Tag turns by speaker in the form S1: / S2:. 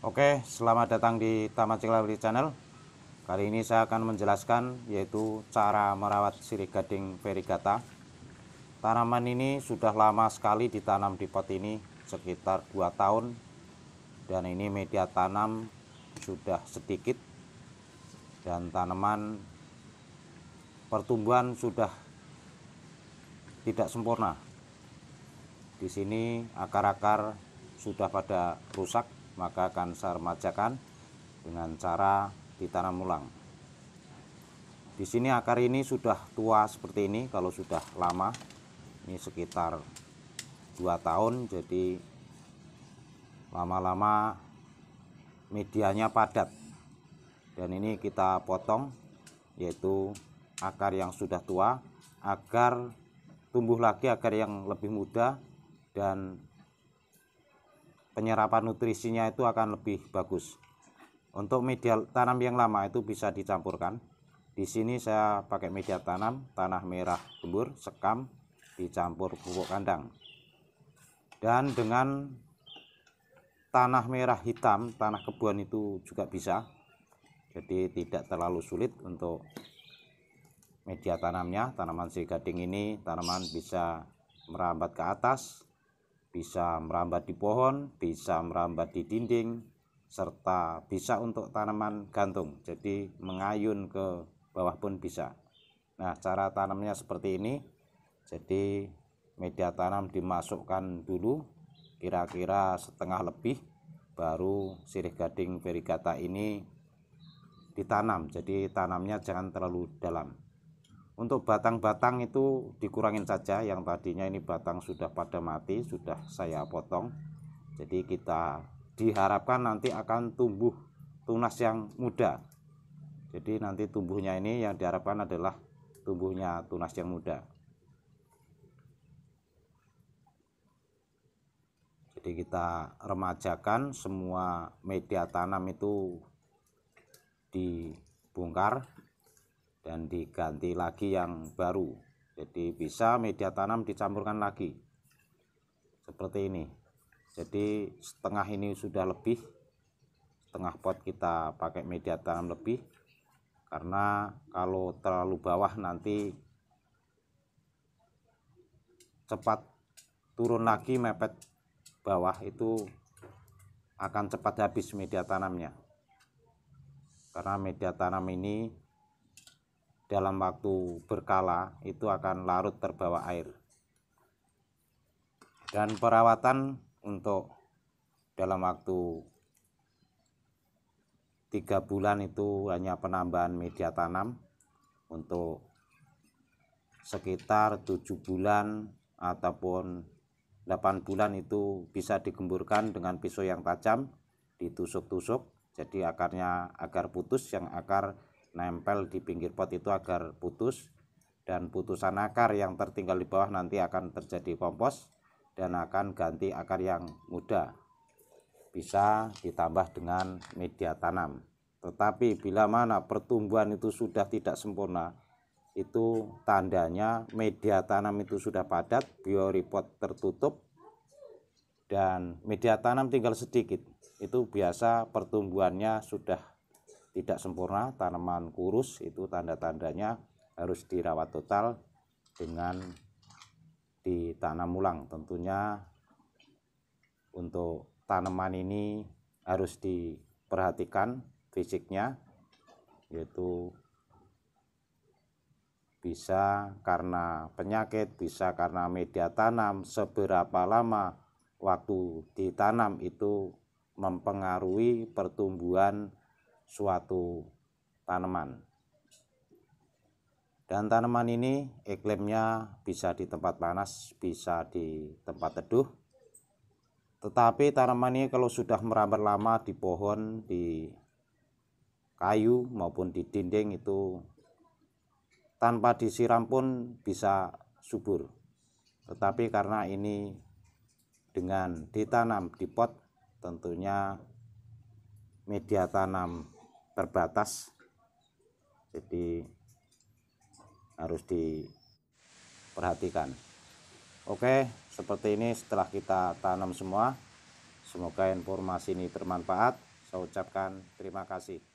S1: Oke, selamat datang di Taman Ciklabri Channel. Kali ini saya akan menjelaskan yaitu cara merawat sirih gading verigata. Tanaman ini sudah lama sekali ditanam di pot ini, sekitar 2 tahun. Dan ini media tanam sudah sedikit dan tanaman pertumbuhan sudah tidak sempurna. Di sini akar-akar sudah pada rusak maka akan saya remajakan dengan cara ditanam ulang. Di sini akar ini sudah tua seperti ini, kalau sudah lama ini sekitar 2 tahun jadi lama-lama medianya padat. Dan ini kita potong yaitu akar yang sudah tua agar tumbuh lagi akar yang lebih muda dan penyerapan nutrisinya itu akan lebih bagus. Untuk media tanam yang lama itu bisa dicampurkan. Di sini saya pakai media tanam tanah merah gembur sekam dicampur pupuk kandang. Dan dengan tanah merah hitam, tanah kebun itu juga bisa. Jadi tidak terlalu sulit untuk media tanamnya tanaman si gading ini tanaman bisa merambat ke atas bisa merambat di pohon, bisa merambat di dinding, serta bisa untuk tanaman gantung. Jadi mengayun ke bawah pun bisa. Nah, cara tanamnya seperti ini. Jadi media tanam dimasukkan dulu kira-kira setengah lebih baru sirih gading verigata ini ditanam. Jadi tanamnya jangan terlalu dalam. Untuk batang-batang itu dikurangin saja yang tadinya ini batang sudah pada mati, sudah saya potong. Jadi kita diharapkan nanti akan tumbuh tunas yang muda. Jadi nanti tumbuhnya ini yang diharapkan adalah tumbuhnya tunas yang muda. Jadi kita remajakan semua media tanam itu dibongkar dan diganti lagi yang baru jadi bisa media tanam dicampurkan lagi seperti ini jadi setengah ini sudah lebih setengah pot kita pakai media tanam lebih karena kalau terlalu bawah nanti cepat turun lagi mepet bawah itu akan cepat habis media tanamnya karena media tanam ini dalam waktu berkala itu akan larut terbawa air. Dan perawatan untuk dalam waktu tiga bulan itu hanya penambahan media tanam untuk sekitar tujuh bulan ataupun delapan bulan itu bisa digemburkan dengan pisau yang tajam ditusuk-tusuk jadi akarnya agar putus yang akar nempel di pinggir pot itu agar putus dan putusan akar yang tertinggal di bawah nanti akan terjadi kompos dan akan ganti akar yang muda bisa ditambah dengan media tanam tetapi bila mana pertumbuhan itu sudah tidak sempurna itu tandanya media tanam itu sudah padat biorepot tertutup dan media tanam tinggal sedikit itu biasa pertumbuhannya sudah tidak sempurna, tanaman kurus itu tanda-tandanya harus dirawat total dengan ditanam ulang. Tentunya untuk tanaman ini harus diperhatikan fisiknya yaitu bisa karena penyakit, bisa karena media tanam, seberapa lama waktu ditanam itu mempengaruhi pertumbuhan suatu tanaman. Dan tanaman ini iklimnya bisa di tempat panas, bisa di tempat teduh. Tetapi tanaman ini kalau sudah merambat lama di pohon, di kayu maupun di dinding itu tanpa disiram pun bisa subur. Tetapi karena ini dengan ditanam di pot tentunya media tanam terbatas jadi harus diperhatikan oke seperti ini setelah kita tanam semua semoga informasi ini bermanfaat saya ucapkan terima kasih